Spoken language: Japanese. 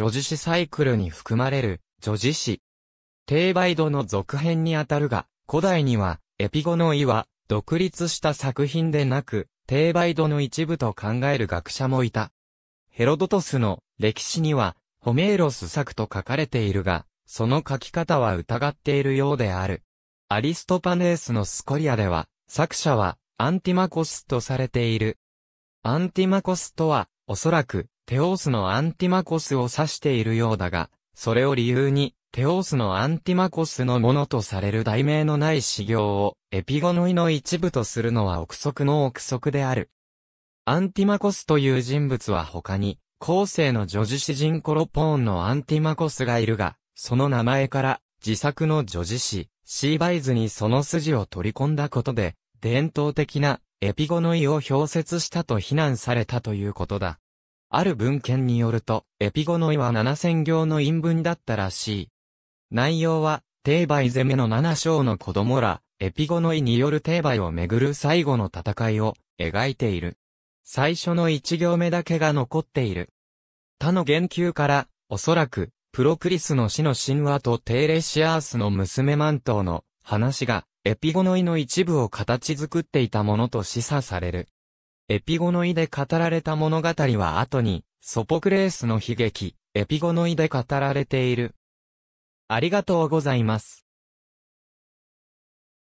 女子誌サイクルに含まれる女子誌。定倍度の続編にあたるが、古代には、エピゴの意は、独立した作品でなく、定倍度の一部と考える学者もいた。ヘロドトスの歴史には、ホメーロス作と書かれているが、その書き方は疑っているようである。アリストパネースのスコリアでは、作者はアンティマコスとされている。アンティマコスとは、おそらく、テオスのアンティマコスを指しているようだが、それを理由に、テオスのアンティマコスのものとされる題名のない修行を、エピゴノイの一部とするのは憶測の憶測である。アンティマコスという人物は他に、後世の女児詩人コロポーンのアンティマコスがいるが、その名前から、自作の女児詩、シーバイズにその筋を取り込んだことで、伝統的なエピゴノイを表説したと非難されたということだ。ある文献によると、エピゴノイは7000行の陰文だったらしい。内容は、テーバイ攻めの7章の子供ら、エピゴノイによるテーバイをめぐる最後の戦いを描いている。最初の1行目だけが残っている。他の言及から、おそらく、プロクリスの死の神話とテーレシアースの娘マントの話が、エピゴノイの一部を形作っていたものと示唆される。エピゴノイで語られた物語は後に、ソポクレースの悲劇、エピゴノイで語られている。ありがとうございます。